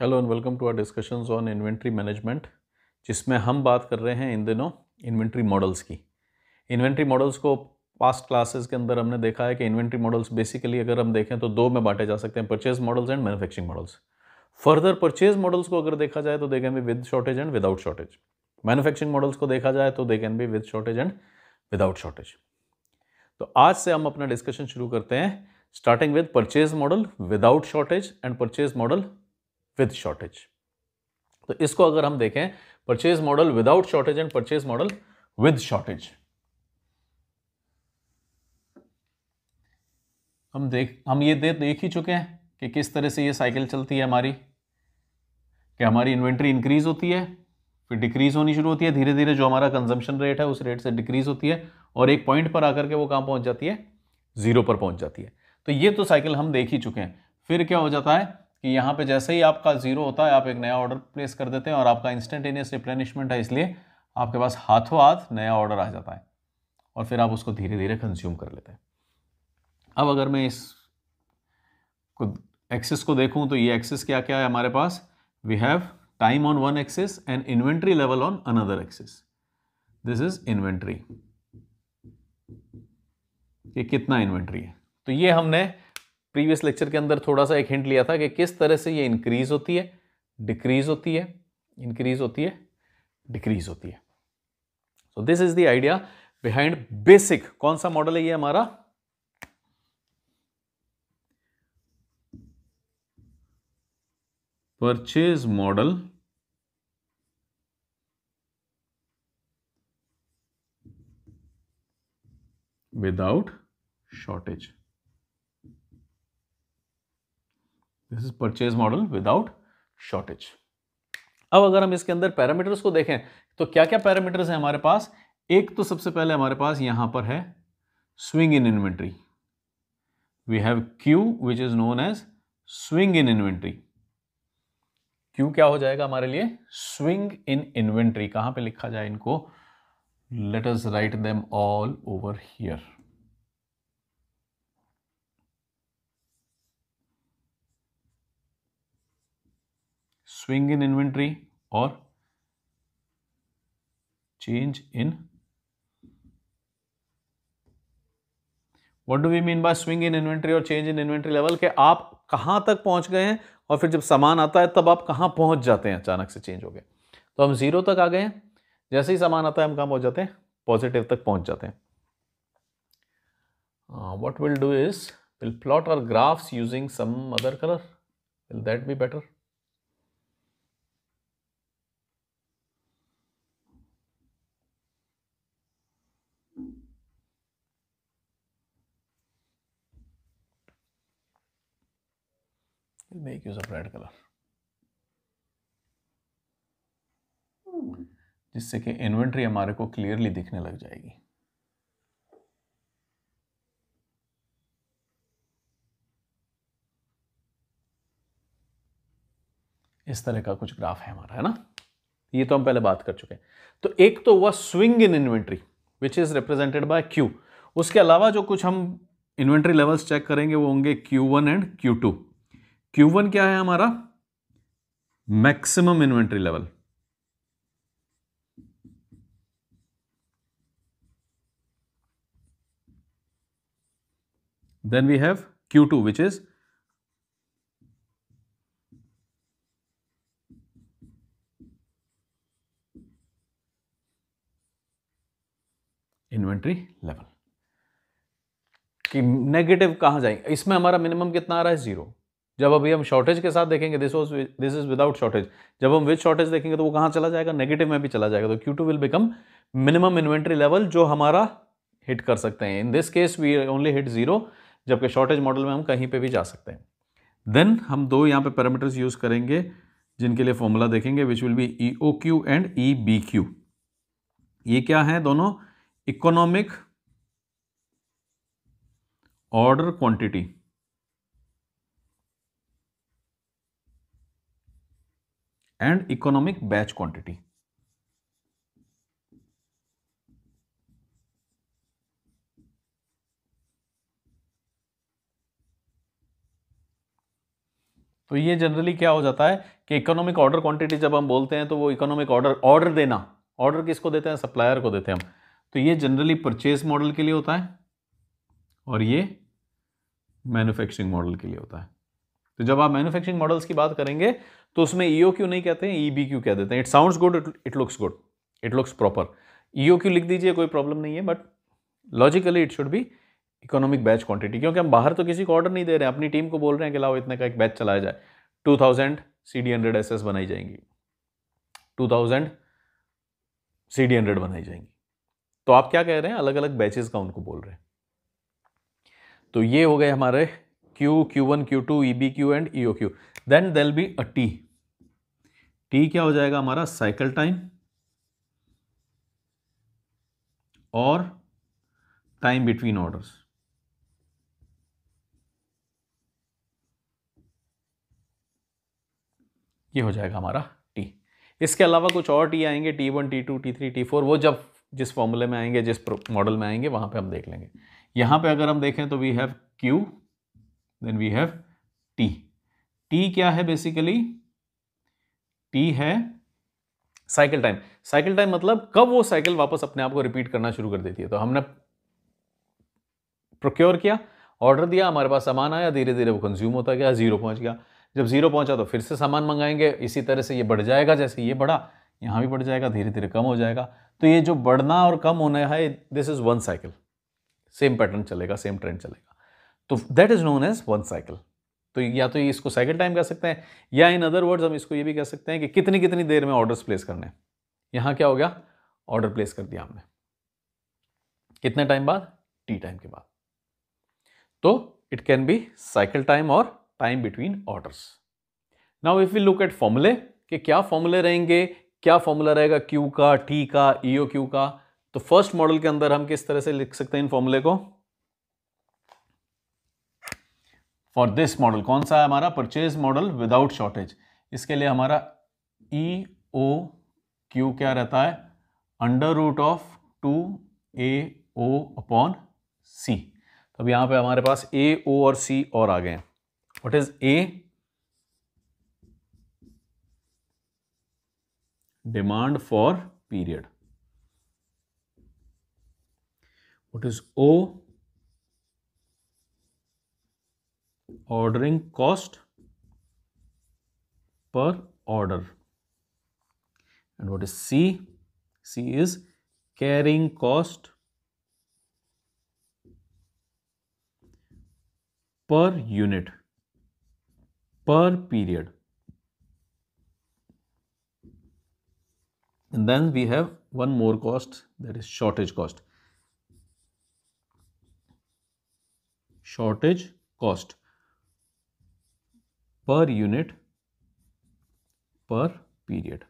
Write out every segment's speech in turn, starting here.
Hello and welcome to our discussions on inventory management जिसमें हम बात कर रहे हैं इन दिनों इन्वेंट्री मॉडल्स की इन्वेंट्री मॉडल्स को पास्ट क्लासेस के अंदर हमने देखा है कि इन्वेंट्री मॉडल्स बेसिकली अगर हम देखें तो दो में बांटे जा सकते हैं purchase models and manufacturing models further purchase models को अगर देखा जाए तो they can be with shortage and without shortage manufacturing models को देखा जाए तो they can be with shortage and without shortage तो आज से हम अपना डिस्कशन शुरू करते हैं starting with purchase model without shortage and purchase model with shortage तो इसको अगर हम देखें purchase model without shortage and purchase model with shortage हम देख हम ये दे, देख ही चुके हैं कि किस तरह से ये साइकिल चलती है हमारी कि हमारी इन्वेंट्री इंक्रीज होती है फिर डिक्रीज होनी शुरू होती है धीरे धीरे जो हमारा कंजम्पशन रेट है उस रेट से डिक्रीज होती है और एक पॉइंट पर आकर के वो कहाँ पहुंच जाती है ज़ीरो पर पहुंच जाती है तो ये तो साइकिल हम देख ही चुके हैं फिर क्या हो जाता है कि यहाँ पे जैसे ही आपका ज़ीरो होता है आप एक नया ऑर्डर प्लेस कर देते हैं और आपका इंस्टेंटेनियस रिप्लेनिशमेंट है इसलिए आपके पास हाथों हाथ नया ऑर्डर आ जाता है और फिर आप उसको धीरे धीरे कंज्यूम कर लेते हैं अब अगर मैं इस को एक्सेस को देखूँ तो ये एक्सेस क्या क्या है हमारे पास we have time on one axis and inventory level on another axis this is inventory ये कितना इन्वेंट्री है तो ये हमने प्रीवियस लेक्चर के अंदर थोड़ा सा एक हिंट लिया था कि किस तरह से ये इंक्रीज होती है डिक्रीज होती है इंक्रीज होती है डिक्रीज होती है so this is the idea behind basic कौन सा मॉडल है ये हमारा purchase model without shortage this is purchase model without shortage अब अगर हम इसके अंदर पैरामीटर्स को देखें तो क्या क्या पैरामीटर्स हैं हमारे पास एक तो सबसे पहले हमारे पास यहां पर है swing in inventory we have Q which is known as swing in inventory Q क्या हो जाएगा हमारे लिए स्विंग इन इन्वेंट्री कहां पे लिखा जाए इनको let us write them all over here swing in inventory और change in what do we mean by swing in inventory और चेंज इन इन्वेंट्री लेवल के आप कहां तक पहुंच गए हैं और फिर जब सामान आता है तब आप कहां पहुंच जाते हैं अचानक से चेंज हो गए तो हम जीरो तक आ गए हैं जैसे ही सामान आता है हम कहां पहुंच जाते हैं पॉजिटिव तक पहुंच जाते हैं what will do is will plot our graphs using some other colour will that be better we'll make use of red color जिससे कि इन्वेंट्री हमारे को क्लियरली दिखने लग जाएगी इस तरह का कुछ ग्राफ है हमारा है ना ये तो हम पहले बात कर चुके हैं तो एक तो हुआ swing in inventory which is represented by Q उसके अलावा जो कुछ हम इन्वेंट्री लेवल्स चेक करेंगे वो होंगे Q one and Q two Q1 क्या है हमारा maximum inventory level then we have Q2 which is inventory level कि नेगेटिव कहां जाएंगे इसमें हमारा मिनिमम कितना आ रहा है जीरो जब अभी हम शॉर्टेज के साथ देखेंगे this was this is without shortage जब हम विद शॉर्टेज देखेंगे तो वो कहाँ चला जाएगा नेगेटिव में भी चला जाएगा तो Q two will become minimum inventory level जो हमारा हिट कर सकते हैं in this case we only hit zero जबकि शॉर्टेज मॉडल में हम कहीं पे भी जा सकते हैं देन हम दो यहाँ पे पैरामीटर्स यूज़ करेंगे जिनके लिए फॉर्मूला देखेंगे which will be E O Q and E B Q ये क्या है दोनों economic order quantity and economic batch quantity तो ये जनरली क्या हो जाता है कि इकोनॉमिक ऑर्डर क्वांटिटी जब हम बोलते हैं तो वो इकोनॉमिक ऑर्डर ऑर्डर देना ऑर्डर किसको देते हैं सप्लायर को देते हैं हम तो ये जनरली परचेज मॉडल के लिए होता है और ये मैन्युफैक्चरिंग मॉडल के लिए होता है तो जब आप मैन्युफैक्चरिंग मॉडल्स की बात करेंगे तो उसमें ईओ e क्यू नहीं कहते हैं ई बी क्यू कह देते हैं it sounds good it looks good it looks proper EO Q लिख दीजिए कोई प्रॉब्लम नहीं है but logically it should be economic batch quantity क्योंकि हम बाहर तो किसी को ऑर्डर नहीं दे रहे हैं अपनी टीम को बोल रहे हैं कि लाओ इतने का एक बैच चलाया जाए two thousand C D hundred S S बनाई जाएंगी two thousand C D hundred बनाई जाएंगी तो आप क्या कह रहे हैं अलग अलग बैचेस का उनको बोल रहे हैं तो ये हो गए हमारे Q, Q1, Q2, EBQ and EOQ. Then there will be a T. T क्या हो जाएगा हमारा साइकिल टाइम और टाइम बिटवीन orders ये हो जाएगा हमारा T. इसके अलावा कुछ और T आएंगे T1, T2, T3, T4 वो जब जिस फॉर्मूले में आएंगे जिस मॉडल में आएंगे वहां पे हम देख लेंगे यहां पे अगर हम देखें तो we have Q then we have T T क्या है बेसिकली टी है साइकिल टाइम साइकिल टाइम मतलब कब वो साइकिल वापस अपने आप को रिपीट करना शुरू कर देती है तो हमने प्रोक्योर किया ऑर्डर दिया हमारे पास सामान आया धीरे धीरे वो कंज्यूम होता गया जीरो पहुंच गया जब जीरो पहुंचा तो फिर से सामान मंगाएंगे इसी तरह से ये बढ़ जाएगा जैसे ये बढ़ा यहाँ भी बढ़ जाएगा धीरे धीरे कम हो जाएगा तो ये जो बढ़ना और कम होना है this is one cycle same pattern चलेगा सेम ट्रेंड चलेगा तो that is known as one cycle तो या तो इसको साइकिल टाइम कह सकते हैं या इन अदर वर्ड्स हम इसको ये भी कह सकते हैं कि कितनी कितनी देर में ऑर्डर्स प्लेस करने हैं यहाँ क्या हो गया ऑर्डर प्लेस कर दिया हमने कितने टाइम बाद टी टाइम के बाद तो it can be cycle time और time between orders now if you look at फॉर्मूले कि क्या फॉर्मूले रहेंगे क्या फॉर्मूला रहेगा क्यू का टी का ईओ e क्यू का तो फर्स्ट मॉडल के अंदर हम किस तरह से लिख सकते हैं इन फॉर्मूले को फॉर दिस मॉडल कौन सा है हमारा परचेज मॉडल विदाउट शॉर्टेज इसके लिए हमारा ई ओ क्यू क्या रहता है under root of two A O upon C अब यहां पे हमारे पास ए ओ और सी और आ गए what is A demand for period what is O ordering cost per order and what is C? C is carrying cost per unit per period and then we have one more cost that is shortage cost shortage cost per unit per period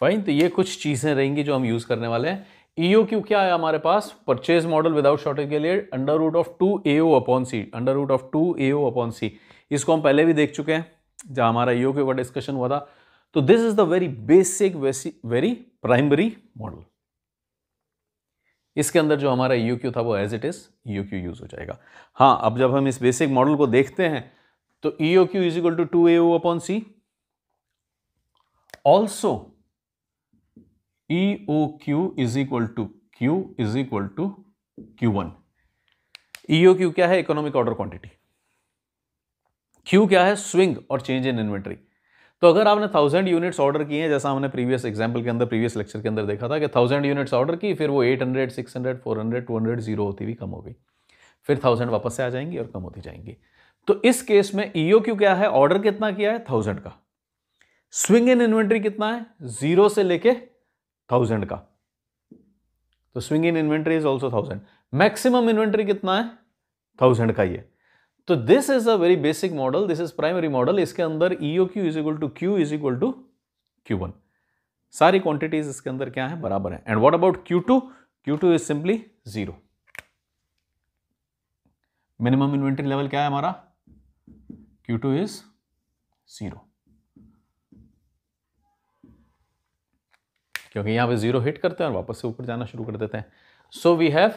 fine तो ये कुछ चीज़ें रहेंगी जो हम use करने वाले हैं ईओ e क्यू क्या है हमारे पास परचेज मॉडल विदाउट शॉर्टेज के लिए under root of two A O upon C under root of two A O upon C इसको हम पहले भी देख चुके हैं जहाँ हमारा ईओ e क्यू का डिस्कशन हुआ था तो this is the very basic very primary model इसके अंदर जो हमारा यू क्यू था वो as it is U Q use हो जाएगा हाँ अब जब हम इस बेसिक मॉडल को देखते हैं तो E O Q is equal to two A upon C also E O Q is equal to Q is equal to Q one E O Q क्या है इकोनॉमिक ऑर्डर क्वांटिटी क्यू क्या है swing और change in inventory तो अगर आपने thousand units order किए हैं जैसा हमने प्रीवियस एग्जाम्पल के अंदर प्रीवियस लेक्चर के अंदर देखा था कि थाउजेंड यूनिट्स ऑर्डर की फिर वो eight hundred six hundred four hundred two hundred zero होती हुई कम हो गई फिर थाउजेंड वापस से आ जाएंगी और कम होती जाएंगी तो इस केस में ईओ e क्यू क्या है ऑर्डर कितना किया है थाउजेंड का स्विंग इन इन्वेंट्री कितना है जीरो से लेके थाउजेंड का तो swing in inventory is also thousand maximum inventory कितना है थाउजेंड का ये तो this is a very basic model this is primary model इसके अंदर E O Q is equal to Q is equal to Q one सारी क्वांटिटीज इसके अंदर क्या है बराबर है and what about Q two Q two is simply zero minimum inventory level क्या है हमारा क्यू टू इज जीरो क्योंकि यहां पे जीरो हिट करते हैं और वापस से ऊपर जाना शुरू कर देते हैं so we have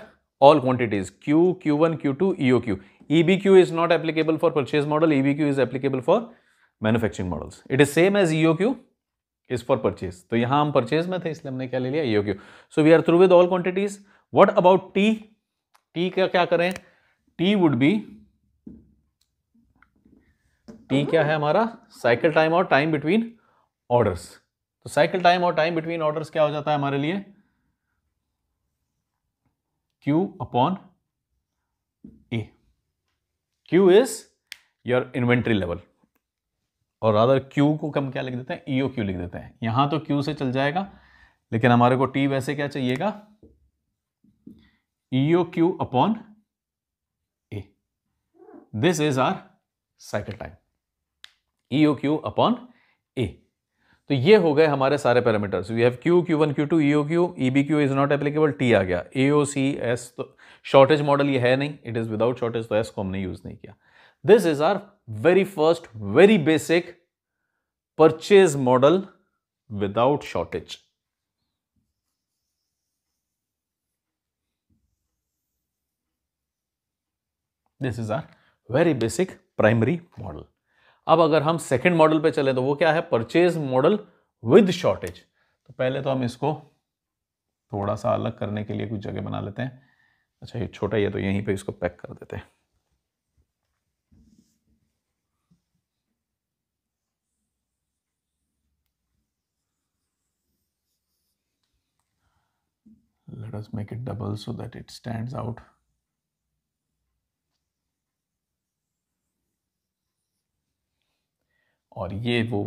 all quantities Q Q one Q two E O Q EBQ is not applicable for purchase model, EBQ is applicable for manufacturing models. It is same as EOQ is for purchase. तो यहाँ हम purchase में थे इसलिए हमने क्या ले लिया EOQ. So we are through with all quantities. What about T? T का क्या करें T would be T क्या है हमारा साइकिल टाइम और टाइम बिटवीन ऑर्डर्स तो साइकिल टाइम और टाइम बिटवीन ऑर्डर्स क्या हो जाता है हमारे लिए Q upon Q is your inventory level. और राधर Q को कम क्या लिख देते हैं EOQ लिख देते हैं यहां तो Q से चल जाएगा लेकिन हमारे को T वैसे क्या चाहिएगा EOQ upon A. This is our cycle time. EOQ upon A. तो ये हो गए हमारे सारे parameters we have Q Q one Q two E O Q E B Q is not applicable T आ गया ए ओ सी एस तो shortage model ये है नहीं इट इज़ विदाउट शॉर्टेज तो एस को हमने यूज़ नहीं किया this is our very first very basic purchase model without shortage this is our very basic primary model अब अगर हम सेकेंड मॉडल पे चले तो वो क्या है परचेज मॉडल विद शॉर्टेज तो पहले तो हम इसको थोड़ा सा अलग करने के लिए कुछ जगह बना लेते हैं अच्छा ये छोटा ही है तो यहीं पे इसको पैक कर देते हैं let us make it double so that it stands out और ये वो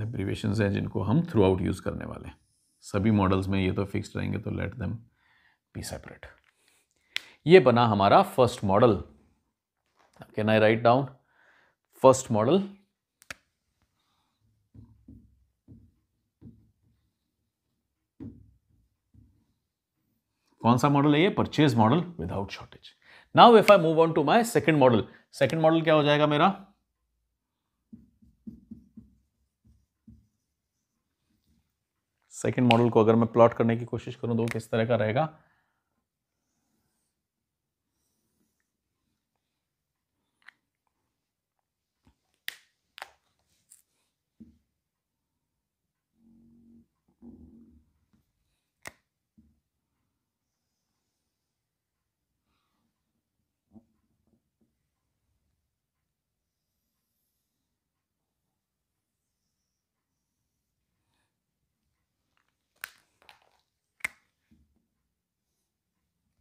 एब्रीवेशन हैं जिनको हम थ्रू आउट यूज़ करने वाले हैं सभी मॉडल्स में ये तो फिक्स रहेंगे तो लेट देम बी सेपरेट ये बना हमारा first model can I write down first model कौन सा मॉडल है ये purchase model without shortage now if I move on to my second model second model क्या हो जाएगा मेरा सेकेंड मॉडल को अगर मैं प्लॉट करने की कोशिश करूँ तो किस तरह का रहेगा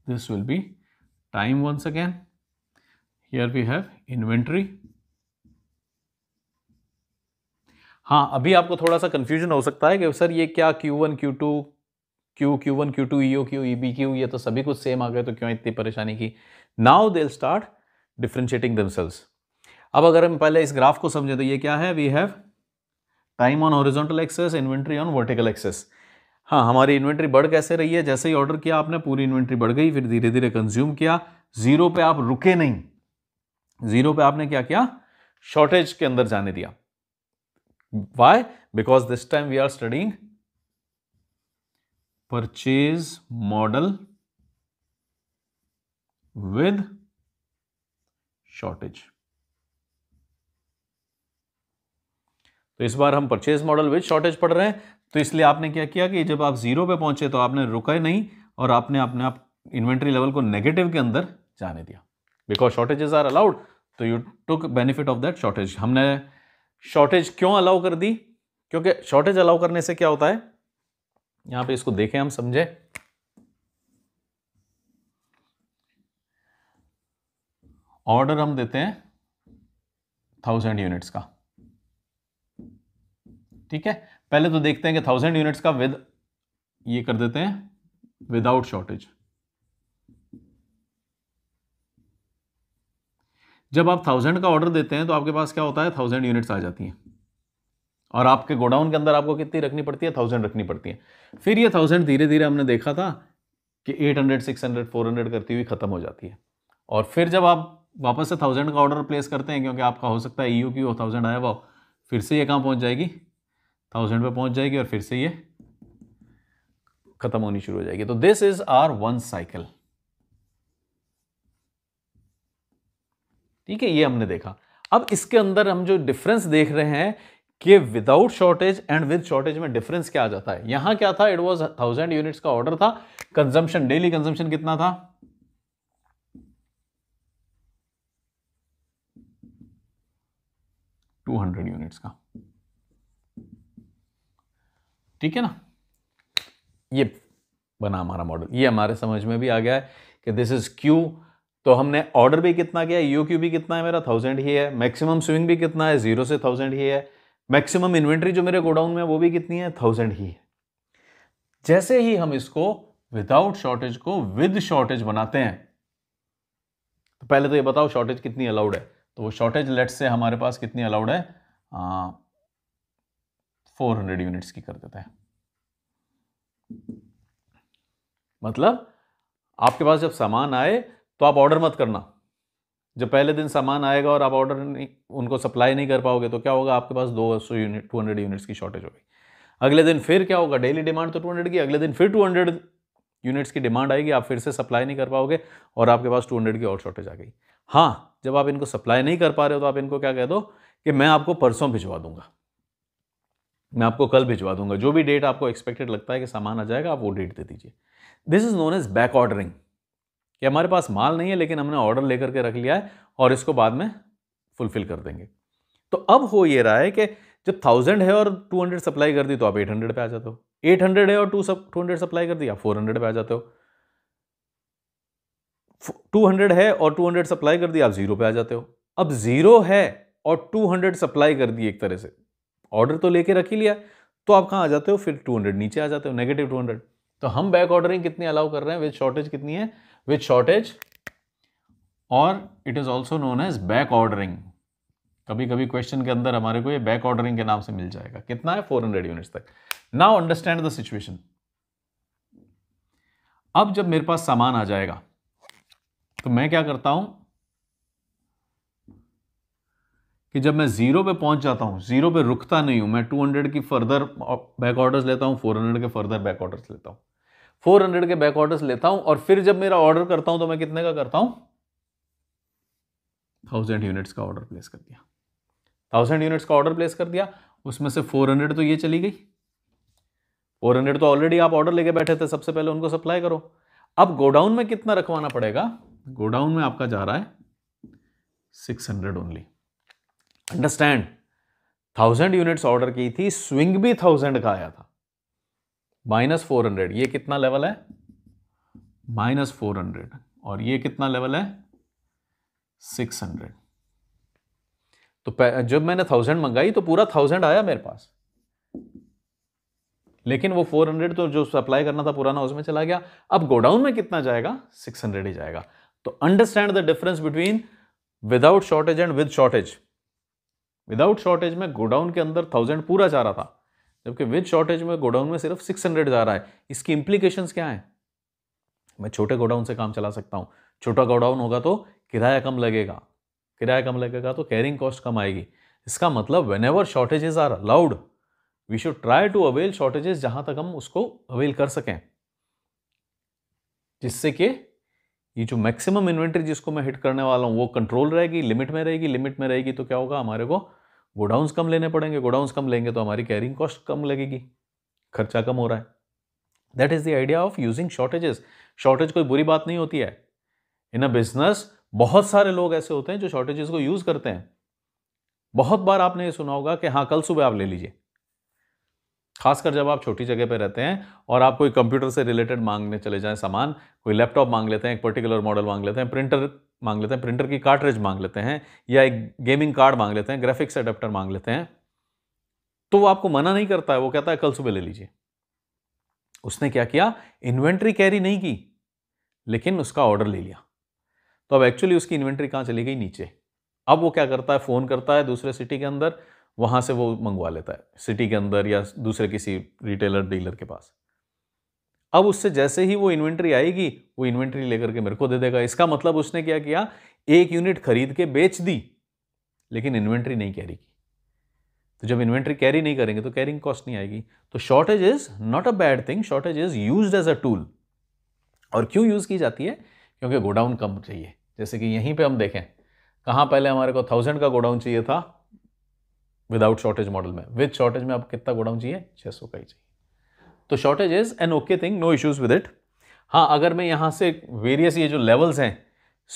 this will be time once again here we have inventory हाँ अभी आपको थोड़ा सा कन्फ्यूजन हो सकता है कि सर ये क्या Q1 Q2 Q Q1 Q2 EO Q Q e e ये तो सभी कुछ सेम आ गए तो क्यों इतनी परेशानी की now they start differentiating themselves अब अगर हम पहले इस ग्राफ को समझें तो ये क्या है we have time on horizontal axis inventory on vertical axis हाँ हमारी इन्वेंट्री बढ़ कैसे रही है जैसे ही ऑर्डर किया आपने पूरी इन्वेंट्री बढ़ गई फिर धीरे धीरे कंज्यूम किया जीरो पे आप रुके नहीं जीरो पे आपने क्या किया शॉर्टेज के अंदर जाने दिया why because this time we are studying purchase model with shortage तो इस बार हम परचेज मॉडल विद शॉर्टेज पढ़ रहे हैं तो इसलिए आपने क्या किया कि जब आप ज़ीरो पे पहुंचे तो आपने रुका नहीं और आपने अपने आप इन्वेंट्री लेवल को नेगेटिव के अंदर जाने दिया बिकॉज शॉर्टेजेस आर अलाउड तो you took benefit of that shortage हमने शॉर्टेज क्यों अलाउ कर दी क्योंकि शॉर्टेज अलाउ करने से क्या होता है यहां पे इसको देखें हम समझे ऑर्डर हम देते हैं थाउजेंड यूनिट्स का ठीक है पहले तो देखते हैं कि थाउजेंड यूनिट्स का विद ये कर देते हैं विदाउट शॉर्टेज जब आप थाउजेंड का ऑर्डर देते हैं तो आपके पास क्या होता है थाउजेंड यूनिट्स आ जाती हैं और आपके गोडाउन के अंदर आपको कितनी रखनी पड़ती है थाउजेंड रखनी पड़ती है फिर ये थाउजेंड धीरे धीरे हमने देखा था कि eight hundred six hundred four hundred करती हुई ख़त्म हो जाती है और फिर जब आप वापस से थाउजेंड का ऑर्डर प्लेस करते हैं क्योंकि आपका हो सकता है ई यू की थाउजेंड आया हुआ फिर से ये कहाँ पहुंच जाएगी थाउजेंड पे पहुंच जाएगी और फिर से ये खत्म होनी शुरू हो जाएगी तो this is our one cycle ठीक है ये हमने देखा अब इसके अंदर हम जो डिफरेंस देख रहे हैं कि without shortage and with shortage में डिफरेंस क्या आ जाता है यहां क्या था इट वाज थाउजेंड यूनिट्स का ऑर्डर था कंजम्पशन डेली कंजम्पशन कितना था टू हंड्रेड यूनिट्स का ठीक है ना ये बना हमारा मॉडल ये हमारे समझ में भी आ गया है कि दिस इज़ क्यू तो हमने ऑर्डर भी कितना किया यू क्यू भी कितना है मेरा थाउजेंड ही है मैक्सिमम स्विंग भी कितना है जीरो से थाउजेंड ही है मैक्सिमम इन्वेंट्री जो मेरे गोडाउन में है वो भी कितनी है थाउजेंड ही है जैसे ही हम इसको विदाउट शॉर्टेज को विद शॉर्टेज बनाते हैं तो पहले तो ये बताओ शॉर्टेज कितनी अलाउड है तो वो शॉर्टेज लेट्स से हमारे पास कितनी अलाउड है हाँ, 400 यूनिट्स की कर देता है मतलब आपके पास जब सामान आए तो आप ऑर्डर मत करना जब पहले दिन सामान आएगा और आप ऑर्डर नहीं उनको सप्लाई नहीं कर पाओगे तो क्या होगा आपके पास दो सौ यूनिट टू हंड्रेड यूनिट्स की शॉर्टेज होगी अगले दिन फिर क्या होगा डेली डिमांड तो टू हंड्रेड की अगले दिन फिर टू हंड्रेड यूनिट्स की डिमांड आएगी आप फिर से सप्लाई नहीं कर पाओगे और आपके पास टू हंड्रेड की और शॉर्टेज आ गई हाँ जब आप इनको सप्लाई नहीं कर पा रहे हो तो आप इनको क्या कह दो कि मैं आपको परसों भिजवा दूंगा मैं आपको कल भिजवा दूंगा जो भी डेट आपको एक्सपेक्टेड लगता है कि सामान आ जाएगा आप वो डेट दे दीजिए this is known as back ordering कि हमारे पास माल नहीं है लेकिन हमने ऑर्डर लेकर के रख लिया है और इसको बाद में फुलफिल कर देंगे तो अब हो ये रहा है कि जब थाउजेंड है और टू हंड्रेड सप्लाई कर दी तो आप एट हंड्रेड पर आ जाते हो एट हंड्रेड है और टू सब टू हंड्रेड सप्लाई कर दी आप फोर हंड्रेड पे आ जाते हो टू हंड्रेड है और टू हंड्रेड सप्लाई कर दी आप जीरो पे आ जाते हो अब जीरो है और टू हंड्रेड सप्लाई कर दी एक तरह से ऑर्डर तो लेके रख ही लिया तो आप कहाँ आ जाते हो फिर 200 नीचे आ जाते हो नेगेटिव 200 तो हम बैक ऑर्डरिंग कितनी अलाउ कर रहे हैं विद शॉर्टेज कितनी है विद शॉर्टेज और it is also known as back ordering कभी कभी क्वेश्चन के अंदर हमारे को ये बैक ऑर्डरिंग के नाम से मिल जाएगा कितना है 400 हंड्रेड यूनिट्स तक नाउ अंडरस्टैंड द सिचुएशन अब जब मेरे पास सामान आ जाएगा तो मैं क्या करता हूं कि जब मैं ज़ीरो पे पहुंच जाता हूं ज़ीरो पे रुकता नहीं हूं मैं 200 की फर्दर बैक ऑर्डर्स लेता फोर 400 के फर्दर बैक ऑर्डर्स लेता फोर 400 के बैक ऑर्डर्स लेता हूं और फिर जब मेरा ऑर्डर करता हूं तो मैं कितने का करता हूं थाउजेंड यूनिट्स का ऑर्डर प्लेस कर दिया थाउजेंड यूनिट्स का ऑर्डर प्लेस कर दिया उसमें से फोर हंड्रेड तो ये चली गई फोर हंड्रेड तो ऑलरेडी आप ऑर्डर लेके बैठे थे सबसे पहले उनको सप्लाई करो अब गोडाउन में कितना रखवाना पड़ेगा गोडाउन में आपका जा रहा है six hundred only understand thousand units order की थी स्विंग भी थाउजेंड का आया था माइनस फोर हंड्रेड ये कितना लेवल है माइनस फोर हंड्रेड और ये कितना लेवल है सिक्स हंड्रेड तो जब मैंने थाउजेंड मंगाई तो पूरा थाउजेंड आया मेरे पास लेकिन वो फोर हंड्रेड तो जो सप्लाई करना था पुराना उसमें चला गया अब गोडाउन में कितना जाएगा सिक्स हंड्रेड ही जाएगा तो understand the difference between without shortage and with shortage without shortage में गोडाउन के अंदर थाउजेंड पूरा जा रहा था जबकि विद शॉर्टेज में गोडाउन में सिर्फ सिक्स हंड्रेड जा रहा है इसकी इम्प्लीकेशंस क्या है मैं छोटे गोडाउन से काम चला सकता हूँ छोटा गोडाउन होगा तो किराया कम लगेगा किराया कम लगेगा तो कैरिंग कॉस्ट कम आएगी इसका मतलब whenever shortages are allowed we should try to avail shortages जहाँ तक हम उसको अवेल कर सकें जिससे कि ये जो मैक्सिमम इन्वेंट्री जिसको मैं हिट करने वाला हूँ वो कंट्रोल रहेगी लिमिट में रहेगी लिमिट में रहेगी तो क्या होगा हमारे को गोडाउंस कम लेने पड़ेंगे गोडाउंस कम लेंगे तो हमारी कैरिंग कॉस्ट कम लगेगी खर्चा कम हो रहा है that is the idea of using shortages shortage कोई बुरी बात नहीं होती है इन अ बिजनेस बहुत सारे लोग ऐसे होते हैं जो शॉर्टेजेस को यूज़ करते हैं बहुत बार आपने ये सुना होगा कि हाँ कल सुबह आप ले लीजिए खासकर जब आप छोटी जगह पर रहते हैं और आप कोई कंप्यूटर से रिलेटेड मांगने चले जाएं सामान कोई लैपटॉप मांग लेते हैं एक पर्टिकुलर मॉडल मांग लेते हैं प्रिंटर मांग लेते हैं प्रिंटर की कार्टरेज मांग लेते हैं या एक गेमिंग कार्ड मांग लेते हैं ग्राफिक्स अडेप्टर मांग लेते हैं तो वो आपको मना नहीं करता है वो कहता है कल सुबह ले लीजिए उसने क्या किया इन्वेंट्री कैरी नहीं की लेकिन उसका ऑर्डर ले लिया तो अब एक्चुअली उसकी इन्वेंट्री कहाँ चली गई नीचे अब वो क्या करता है फ़ोन करता है दूसरे सिटी के अंदर वहाँ से वो मंगवा लेता है सिटी के अंदर या दूसरे किसी रिटेलर डीलर के पास अब उससे जैसे ही वो इन्वेंट्री आएगी वो इन्वेंट्री लेकर के मेरे को दे देगा इसका मतलब उसने क्या किया एक यूनिट खरीद के बेच दी लेकिन इन्वेंट्री नहीं कैरी की तो जब इन्वेंट्री कैरी नहीं करेंगे तो कैरिंग कॉस्ट नहीं आएगी तो shortage is not a bad thing shortage is use as a tool और क्यों यूज़ की जाती है क्योंकि गोडाउन कम चाहिए जैसे कि यहीं पे हम देखें कहाँ पहले हमारे को थाउजेंड का गोडाउन चाहिए था विदाउट शॉर्टेज मॉडल में विद शॉर्टेज में आपको कितना गोडाउन चाहिए सौ का ही चाहिए तो shortage is an okay thing no issues with it हाँ अगर मैं यहाँ से वेरियस ये जो लेवल्स हैं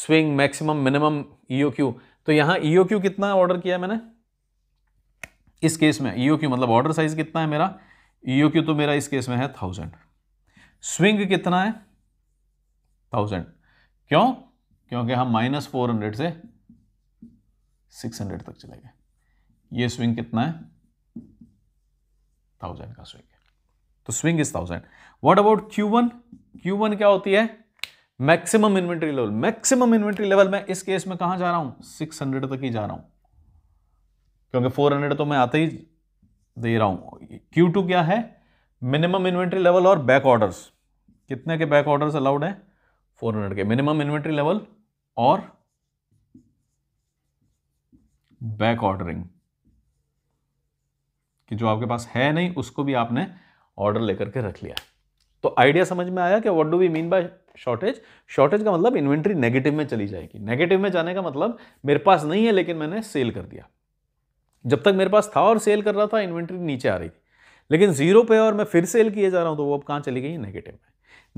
swing maximum minimum E Q तो यहाँ ई e क्यू कितना ऑर्डर किया मैंने इस केस में ई e क्यू मतलब ऑर्डर साइज कितना है मेरा ई e क्यू तो मेरा इस केस में है थाउजेंड स्विंग कितना है थाउजेंड क्यों क्योंकि हम माइनस फोर हंड्रेड से सिक्स हंड्रेड तक चले गए ये स्विंग कितना है थाउजेंड का स्विंग तो swing is thousand what about Q one Q one क्या होती है maximum inventory level maximum inventory level मैं इस केस में कहा जा रहा हूं सिक्स हंड्रेड तक ही जा रहा हूं क्योंकि फोर हंड्रेड तो मैं आते ही दे रहा हूं क्यू टू क्या है मिनिमम इन्वेंट्री लेवल और बैक ऑर्डर्स कितने के बैक ऑर्डर्स अलाउड है फोर हंड्रेड के मिनिमम इन्वेंट्री लेवल और बैक ऑर्डरिंग कि जो आपके पास है नहीं उसको भी आपने ऑर्डर लेकर के रख लिया तो आइडिया समझ में आया कि what do we mean by shortage shortage का मतलब इन्वेंट्री नेगेटिव में चली जाएगी नेगेटिव में जाने का मतलब मेरे पास नहीं है लेकिन मैंने सेल कर दिया जब तक मेरे पास था और सेल कर रहा था इन्वेंट्री नीचे आ रही थी लेकिन जीरो पे और मैं फिर सेल किए जा रहा हूँ तो वो अब कहाँ चली गई नेगेटिव में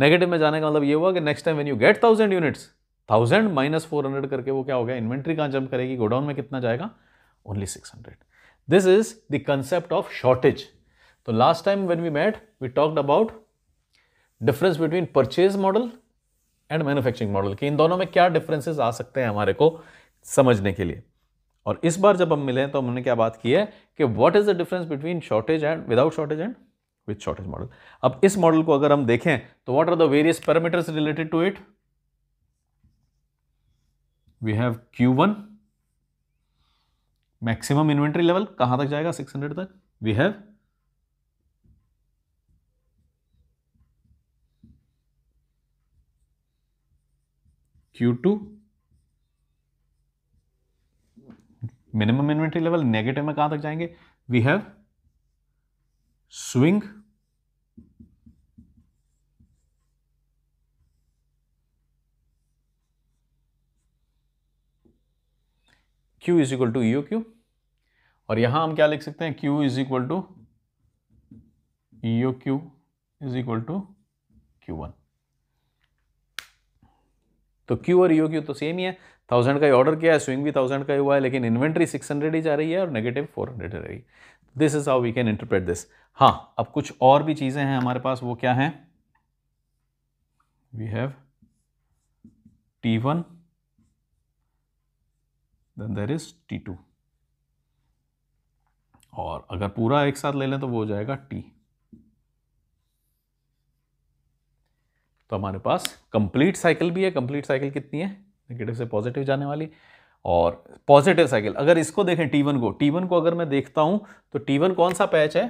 नेगेटिव में जाने का मतलब ये हुआ कि next time when you get thousand units thousand minus four hundred करके वो क्या हो गया इन्वेंट्री कहाँ जम करेगी गोडाउन में कितना जाएगा only six hundred this is the concept of shortage तो last time when we met we talked about difference between purchase model and manufacturing model कि इन दोनों में क्या डिफरेंसेस आ सकते हैं हमारे को समझने के लिए और इस बार जब हम मिले तो हमने क्या बात की है कि what is the difference between shortage and without shortage and with shortage model अब इस मॉडल को अगर हम देखें तो what are the various parameters related to it we have Q one maximum inventory level कहां तक जाएगा हंड्रेड तक we have Q2 minimum inventory level negative में कहां तक जाएंगे we have swing Q is equal to U Q और यहां हम क्या लिख सकते हैं Q is equal to U Q is equal to Q one तो क्यू और यू e क्यू तो सेम ही है थाउजेंड का ही ऑर्डर किया है स्विंग भी थाउजेंड का ही हुआ है लेकिन इन्वेंट्री सिक्स हंड्रेड ही जा रही है और नेगेटिव फोर हंड्रेड रहेगी this is how we can interpret this हाँ अब कुछ और भी चीज़ें हैं हमारे पास वो क्या है we have T one then there is T two और अगर पूरा एक साथ ले लें तो वो हो जाएगा टी तो हमारे पास कंप्लीट साइकिल भी है कंप्लीट साइकिल कितनी है नेगेटिव से पॉजिटिव जाने वाली और पॉजिटिव साइकिल अगर इसको देखें T1 को T1 को अगर मैं देखता हूं तो T1 कौन सा पैच है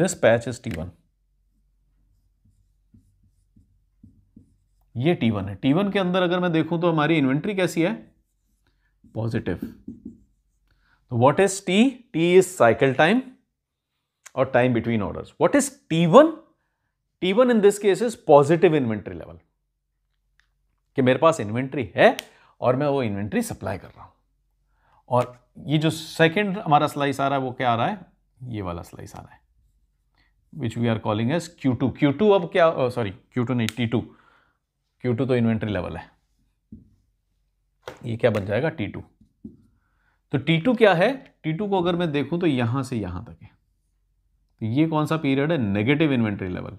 दिस पैच इज T1 ये T1 है T1 के अंदर अगर मैं देखूं तो हमारी इन्वेंट्री कैसी है पॉजिटिव तो what is T? T is cycle time or time between orders. What is T1? T1 in this case is positive inventory level. कि मेरे पास इन्वेंट्री है और मैं वो इन्वेंट्री सप्लाई कर रहा हूं और ये जो सेकंड हमारा स्लाइस आ रहा है वो क्या आ रहा है ये वाला स्लाइस आ रहा है which we are calling as Q two Q two अब क्या सॉरी क्यू टू नहीं टी टू क्यू टू तो इन्वेंट्री लेवल है ये क्या बन जाएगा टी टू तो टी टू क्या है टी टू को अगर मैं देखूं तो यहां से यहां तक है तो ये कौन सा पीरियड है negative inventory level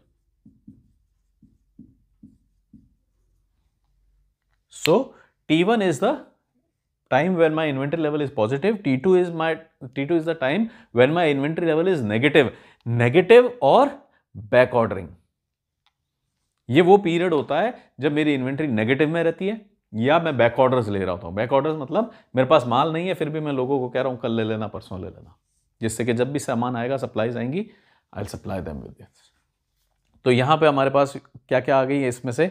so T one is the time when my inventory level is positive T two is my T two is the time when my inventory level is negative negative और back ordering ये वो period होता है जब मेरी inventory negative में रहती है या मैं बैक ऑर्डर्स ले रहा होता हूँ बैक ऑर्डर्स मतलब मेरे पास माल नहीं है फिर भी मैं लोगों को कह रहा हूँ कल ले लेना परसों ले लेना जिससे कि जब भी सामान आएगा सप्लाईज आएंगी आई सप्लाई दैम विद तो यहाँ पे हमारे पास क्या क्या आ गई है इसमें से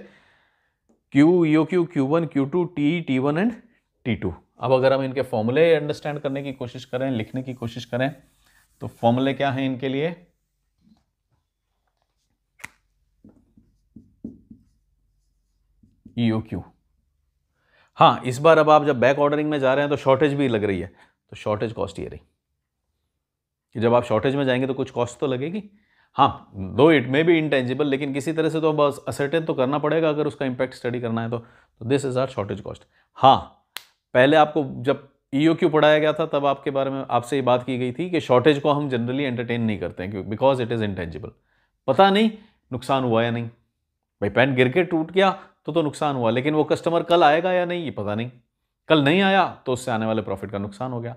Q U Q Q one Q two T T one and T two अब अगर हम इनके फॉर्मूले अंडरस्टैंड करने की कोशिश करें लिखने की कोशिश करें तो फॉर्मूले क्या हैं इनके लिए ईओ e क्यू हाँ इस बार अब आप जब बैक ऑर्डरिंग में जा रहे हैं तो शॉर्टेज भी लग रही है तो शॉर्टेज कॉस्ट ये रही कि जब आप शॉर्टेज में जाएंगे तो कुछ कॉस्ट तो लगेगी हाँ दो इट मे बी इंटेंजिबल लेकिन किसी तरह से तो बस असर्टेन तो करना पड़ेगा अगर उसका इम्पैक्ट स्टडी करना है तो, this is our shortage cost हाँ पहले आपको जब ई e क्यू पढ़ाया गया था तब आपके बारे में आपसे ये बात की गई थी कि शॉर्टेज को हम जनरली एंटरटेन नहीं करते हैं बिकॉज इट इज़ इंटेंजिबल पता नहीं नुकसान हुआ या नहीं भाई पैंट गिर के टूट गया तो तो नुकसान हुआ लेकिन वो कस्टमर कल आएगा या नहीं ये पता नहीं कल नहीं आया तो उससे आने वाले प्रॉफिट का नुकसान हो गया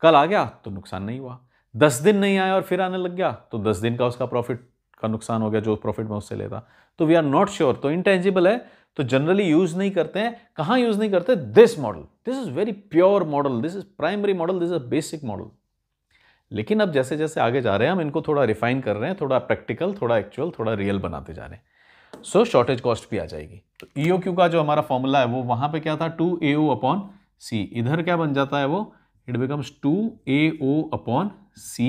कल आ गया तो नुकसान नहीं हुआ दस दिन नहीं आया और फिर आने लग गया तो दस दिन का उसका प्रॉफिट का नुकसान हो गया जो प्रॉफिट मैं उससे लेता तो वी आर नॉट श्योर तो इंटेंजिबल है तो जनरली यूज नहीं करते हैं कहाँ यूज नहीं करते this model this is very pure model this is primary model this is basic model लेकिन अब जैसे जैसे आगे जा रहे हैं हम इनको थोड़ा रिफाइन कर रहे हैं थोड़ा प्रैक्टिकल थोड़ा एक्चुअल थोड़ा रियल बनाते जा रहे हैं सो शॉर्टेज कॉस्ट भी आ जाएगी तो ईओ e क्यू का जो हमारा फॉर्मूला है वो वहाँ पे क्या था टू ए ओ अपॉन सी इधर क्या बन जाता है वो it becomes two A O upon C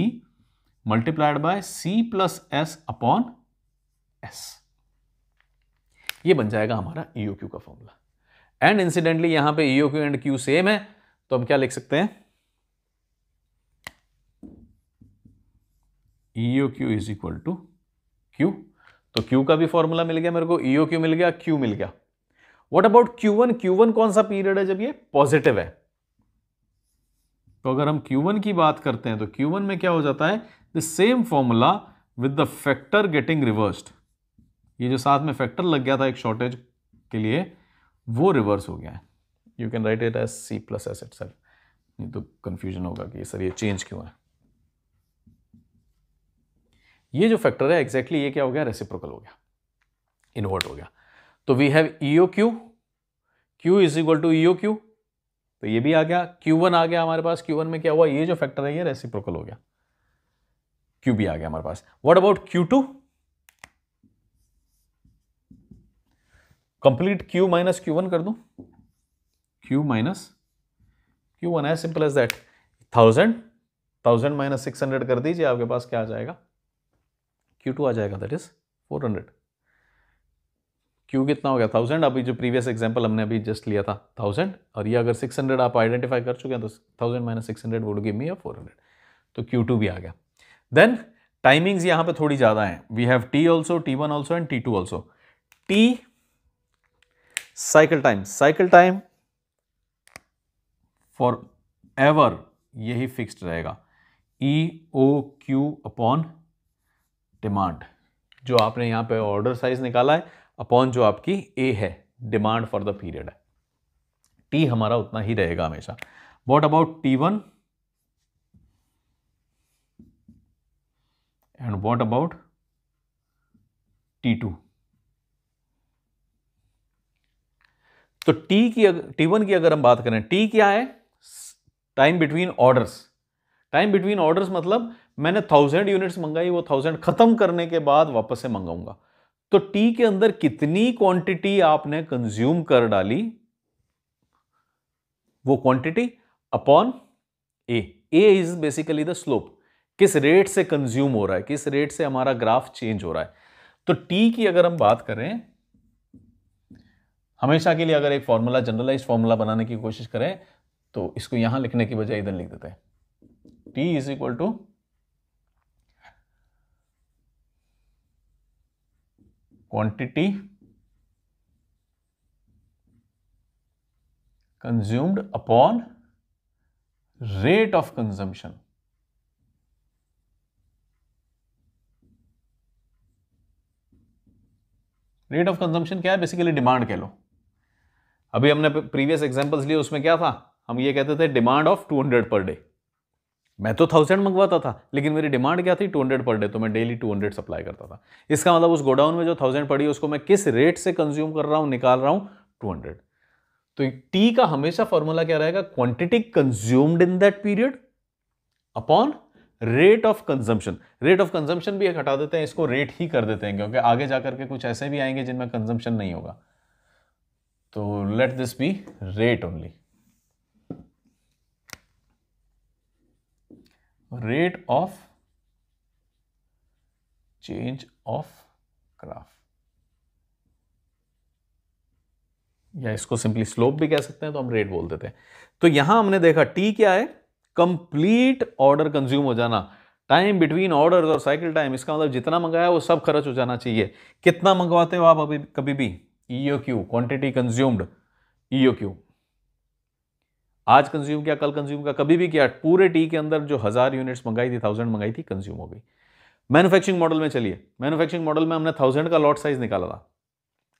multiplied by C plus S upon S ये बन जाएगा हमारा ईओ e क्यू का फॉर्मूला एंड इंसिडेंटली यहां पे E O Q and Q same है तो हम क्या लिख सकते हैं E O Q is equal to Q तो क्यू का भी फॉर्मूला मिल गया मेरे को ईओ e क्यू मिल गया क्यू मिल गया what about Q one Q one कौन सा पीरियड है जब ये पॉजिटिव है तो अगर हम Q1 की बात करते हैं तो Q1 में क्या हो जाता है the same formula with the factor getting reversed ये जो साथ में फैक्टर लग गया था एक शॉर्टेज के लिए वो रिवर्स हो गया है you can write it as C plus S it sir नहीं तो कन्फ्यूजन होगा कि सर ये चेंज क्यों है ये जो फैक्टर है एग्जैक्टली exactly ये क्या हो गया रेसिप्रोकल हो गया इन्वर्ट हो गया तो we have E O Q Q is equal to E O Q तो ये भी आ गया Q1 आ गया हमारे पास Q1 में क्या हुआ ये जो फैक्टर है ये रेसिप्रोकल हो गया Q भी आ गया हमारे पास what about Q2 complete Q minus Q कर दू Q माइनस वन है simple as that thousand thousand minus six hundred कर दीजिए आपके पास क्या आ जाएगा Q2 आ जाएगा that is four hundred Q कितना हो गया थाउजेंड अभी जो प्रीवियस एग्जाम्पल हमने अभी जस्ट लिया था थाउजेंड और ये अगर सिक्स हंड्रेड आप आइडेंटिफाई कर चुके हैं तो thousand minus six hundred would give me या फोर हंड्रेड तो क्यू टू भी आ गया देन टाइमिंग्स यहाँ पे थोड़ी ज़्यादा हैं we have T also T one also and T two also T cycle time cycle time for ever यही फिक्स्ड रहेगा E O Q upon demand जो आपने यहाँ पे ऑर्डर साइज निकाला है अपॉन जो आपकी ए है डिमांड फॉर द पीरियड है टी हमारा उतना ही रहेगा हमेशा what about T one and what about T two तो टी की टी वन की अगर हम बात करें टी क्या है time between orders time between orders मतलब मैंने थाउजेंड यूनिट्स मंगाई वो थाउजेंड खत्म करने के बाद वापस से मंगाऊंगा तो टी के अंदर कितनी क्वांटिटी आपने कंज्यूम कर डाली वो quantity upon A A is basically the slope किस रेट से कंज्यूम हो रहा है किस रेट से हमारा ग्राफ चेंज हो रहा है तो टी की अगर हम बात करें हमेशा के लिए अगर एक फॉर्मूला जनरलाइज फॉर्मूला बनाने की कोशिश करें तो इसको यहां लिखने की बजाय इधर लिख देते हैं T is equal to quantity consumed upon rate of consumption rate of consumption क्या है बेसिकली डिमांड कह लो अभी हमने प्रीवियस एग्जांपल्स लिए उसमें क्या था हम ये कहते थे डिमांड ऑफ 200 पर डे मैं तो थाउजेंड मंगवाता था लेकिन मेरी डिमांड क्या थी टू हंड्रेड पर डे तो मैं डेली टू हंड्रेड सप्लाई करता था इसका मतलब उस गोडाउन में जो थाउजेंड पड़ी उसको मैं किस रेट से कंज्यूम कर रहा हूँ निकाल रहा हूँ टू हंड्रेड तो टी का हमेशा फॉर्मूला क्या रहेगा quantity consumed in that period upon rate of consumption rate of consumption भी एक हटा देते हैं इसको रेट ही कर देते हैं क्योंकि आगे जाकर के कुछ ऐसे भी आएंगे जिनमें कंजम्पशन नहीं होगा तो let this be rate only rate of change of graph या इसको सिंपली स्लोप भी कह सकते हैं तो हम रेट बोल देते हैं तो यहां हमने देखा टी क्या है कंप्लीट ऑर्डर कंज्यूम हो जाना टाइम बिटवीन ऑर्डर और साइकिल टाइम इसका मतलब जितना मंगाया वो सब खर्च हो जाना चाहिए कितना मंगवाते हो आप अभी कभी भी E O Q quantity consumed E O Q आज कंज्यूम किया कल कंज्यूम किया कभी भी किया पूरे टी के अंदर जो हज़ार यूनिट्स मंगाई थी थाउजेंड मंगाई थी कंज्यूम हो गई मैनुफैक्चरिंग मॉडल में चलिए मैनुफैक्चरिंग मॉडल में हमने थाउजेंड का लॉट साइज निकाला था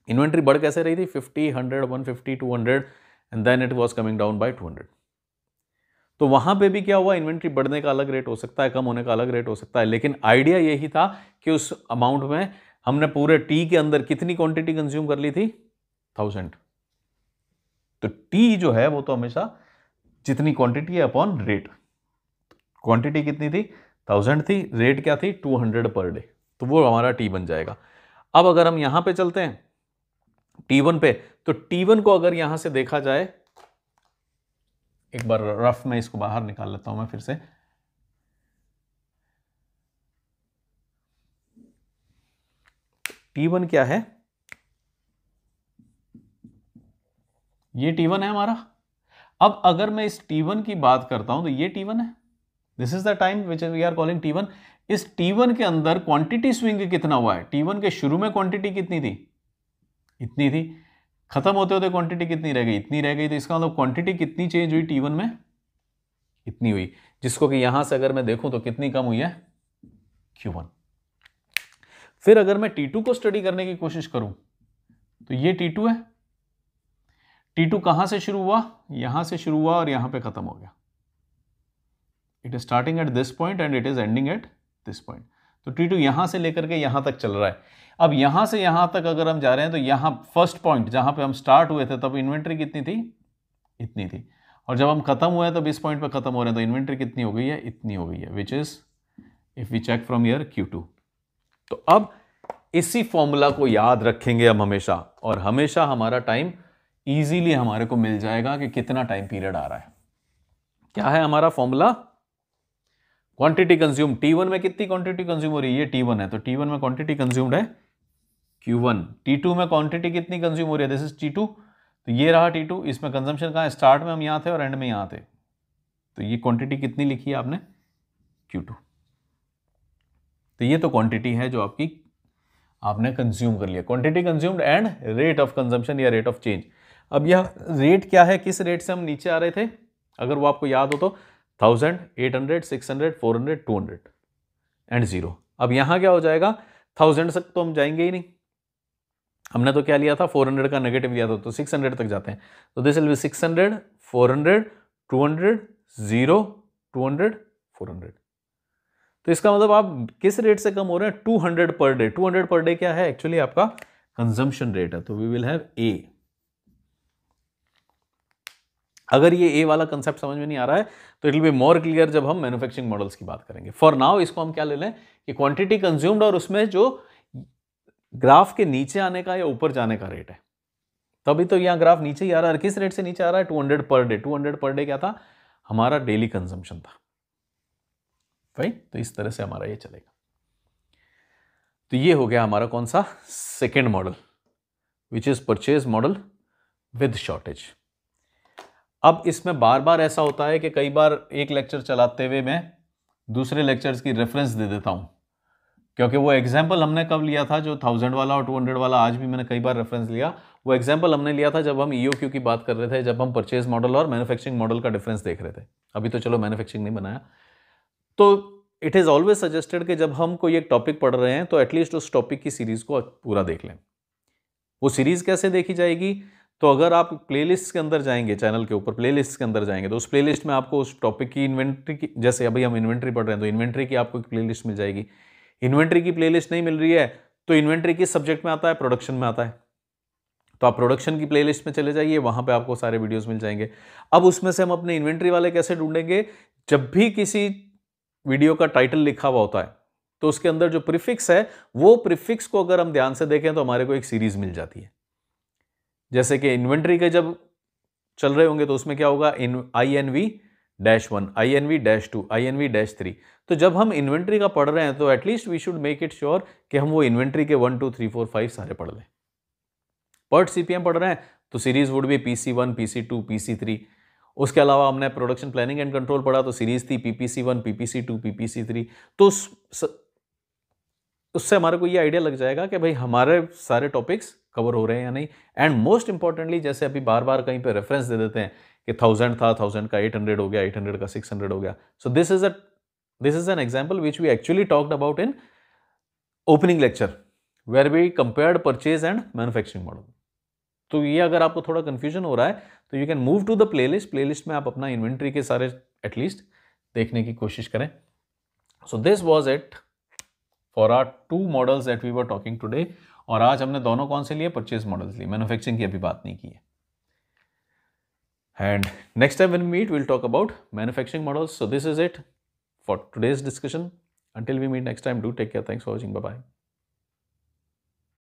इन्वेंट्री बढ़ कैसे रही थी fifty hundred one fifty two hundred and then it was coming down by two hundred तो वहां पे भी क्या हुआ इन्वेंट्री बढ़ने का अलग रेट हो सकता है कम होने का अलग रेट हो सकता है लेकिन आइडिया यही था कि उस अमाउंट में हमने पूरे टी के अंदर कितनी क्वांटिटी कंज्यूम कर ली थी थाउजेंड तो टी जो है वो तो हमेशा जितनी क्वांटिटी है अपॉन रेट क्वांटिटी कितनी थी थाउजेंड थी रेट क्या थी टू हंड्रेड पर डे तो वो हमारा टी बन जाएगा अब अगर हम यहां पे चलते हैं टी वन पे तो टी वन को अगर यहां से देखा जाए एक बार रफ में इसको बाहर निकाल लेता हूं मैं फिर से टी वन क्या है ये टी वन है हमारा अब अगर मैं इस वन की बात करता हूं तो ये वन है this is the time which we are calling one इस वन के अंदर क्वांटिटी स्विंग कितना हुआ है वन के शुरू में क्वांटिटी कितनी थी इतनी थी खत्म होते होते क्वांटिटी कितनी रह गई इतनी रह गई तो इसका मतलब क्वांटिटी कितनी चेंज हुई वन में इतनी हुई जिसको कि यहां से अगर मैं देखूं तो कितनी कम हुई है वन फिर अगर मैं टी टू को स्टडी करने की कोशिश करूं तो ये टू है टी टू कहां से शुरू हुआ यहां से शुरू हुआ और यहां पे ख़त्म हो गया it is starting at this point and it is ending at this point तो टी टू यहां से लेकर के यहां तक चल रहा है अब यहां से यहां तक अगर हम जा रहे हैं तो यहां फर्स्ट पॉइंट जहां पे हम स्टार्ट हुए थे तब इन्वेंट्री कितनी थी इतनी थी और जब हम ख़त्म हुए तब इस पॉइंट पे ख़त्म हो रहे हैं तो इन्वेंट्री कितनी हो गई है इतनी हो गई है which is if we check from here Q two तो अब इसी फॉर्मूला को याद रखेंगे हम हमेशा और हमेशा हमारा टाइम ईजीली हमारे को मिल जाएगा कि कितना टाइम पीरियड आ रहा है क्या है हमारा फॉर्मूला क्वांटिटी कंज्यूम T1 में कितनी क्वांटिटी कंज्यूम हो रही है ये टी है तो T1 में क्वांटिटी कंज्यूम्ड है Q1 T2 में क्वांटिटी कितनी कंज्यूम हो रही है दिस इज T2 तो ये रहा T2 इसमें कंजम्पशन कहाँ स्टार्ट में हम यहाँ थे और एंड में यहाँ थे तो ये क्वांटिटी कितनी लिखी है आपने क्यू तो ये तो क्वांटिटी है जो आपकी आपने कंज्यूम कर लिया quantity consumed and rate of consumption या रेट ऑफ चेंज अब यह रेट क्या है किस रेट से हम नीचे आ रहे थे अगर वो आपको याद हो तो thousand eight hundred six hundred four hundred two hundred and zero अब यहां क्या हो जाएगा थाउजेंड तक तो हम जाएंगे ही नहीं हमने तो क्या लिया था फोर हंड्रेड का नेगेटिव लिया था तो सिक्स हंड्रेड तक जाते हैं तो this will be six hundred four hundred two hundred zero two hundred four hundred तो इसका मतलब आप किस रेट से कम हो रहे हैं two hundred per day two hundred per day क्या है एक्चुअली आपका कंजम्पशन रेट है तो वी विल हैव ए अगर ये ए वाला कंसेप्ट समझ में नहीं आ रहा है तो it will be more clear जब हम मैन्युफैक्चरिंग मॉडल्स की बात करेंगे फॉर नाउ इसको हम क्या ले लें कि क्वांटिटी कंज्यूम्ड और उसमें जो ग्राफ के नीचे आने का या ऊपर जाने का रेट है तभी तो यहाँ ग्राफ नीचे ही आ रहा है किस रेट से नीचे आ रहा है two hundred per day two hundred per day क्या था हमारा डेली कंजम्पशन था भाई तो इस तरह से हमारा ये चलेगा तो ये हो गया हमारा कौन सा second model which is purchase model with shortage अब इसमें बार बार ऐसा होता है कि कई बार एक लेक्चर चलाते हुए मैं दूसरे लेक्चर्स की रेफरेंस दे देता हूँ क्योंकि वो एग्जाम्पल हमने कब लिया था जो थाउजेंड वाला और टू हंड्रेड वाला आज भी मैंने कई बार रेफरेंस लिया वो एग्जाम्पल हमने लिया था जब हम ई e की बात कर रहे थे जब हम परचेज मॉडल और मैनुफैक्चरिंग मॉडल का डिफरेंस देख रहे थे अभी तो चलो मैनुफैक्चरिंग नहीं बनाया तो इट इज़ ऑलवेज सजेस्टेड कि जब हम कोई एक टॉपिक पढ़ रहे हैं तो एटलीस्ट उस टॉपिक की सीरीज़ को पूरा देख लें वो सीरीज़ कैसे देखी जाएगी तो अगर आप प्लेलिस्ट के अंदर जाएंगे चैनल के ऊपर प्लेलिस्ट के अंदर जाएंगे तो उस प्लेलिस्ट में आपको उस टॉपिक की इन्वेंट्री की जैसे अभी हम इन्वेंट्री पढ़ रहे हैं तो इन्वेंट्री की आपको एक प्ले मिल जाएगी इन्वेंट्री की प्ले नहीं मिल रही है तो इन्वेंट्री किस सब्जेक्ट में आता है प्रोडक्शन में आता है तो आप प्रोडक्शन की प्लेलिस्ट में चले जाइए वहां पे आपको सारे वीडियोस मिल जाएंगे अब उसमें से हम अपने इन्वेंट्री वाले कैसे ढूंढेंगे जब भी किसी वीडियो का टाइटल लिखा हुआ होता है तो उसके अंदर जो प्रिफिक्स है वो प्रिफिक्स को अगर हम ध्यान से देखें तो हमारे को एक सीरीज मिल जाती है जैसे कि इन्वेंट्री के जब चल रहे होंगे तो उसमें क्या होगा in I N V dash one I N V dash two I N V dash three तो जब हम इन्वेंट्री का पढ़ रहे हैं तो at least we should make it sure कि हम वो इन्वेंट्री के one two three four five सारे पढ़ लें पर्ट सी पी एम पढ़ रहे हैं तो सीरीज वुड भी P C one P C two P C three उसके अलावा हमने प्रोडक्शन प्लानिंग एंड कंट्रोल पढ़ा तो सीरीज थी PPC one PPC two PPC three तो उस, उससे हमारे को ये आइडिया लग जाएगा कि भाई हमारे सारे टॉपिक्स कवर हो रहे हैं या नहीं एंड मोस्ट इंपॉर्टेंटली जैसे अभी बार बार कहीं पर रेफरेंस दे देते हैं कि थाउजेंड था थाउजेंड का एट हंड्रेड हो गया एट हंड्रेड का सिक्स हंड्रेड हो गया so this is a this is an example which we actually talked about in opening lecture where we compared purchase and manufacturing model तो ये अगर आपको थोड़ा कन्फ्यूजन हो रहा है तो you can move to the playlist playlist में आप अपना इन्वेंट्री के सारे एटलीस्ट देखने की कोशिश करें so this was it for our two models at we were talking today और आज हमने दोनों कौन से लिए परचेज मॉडल्स लिए मैनुफैक्चरिंग की अभी बात नहीं की है and next time when meet will talk about manufacturing models so this is it for today's discussion until we meet next time do take care thanks for watching bye bye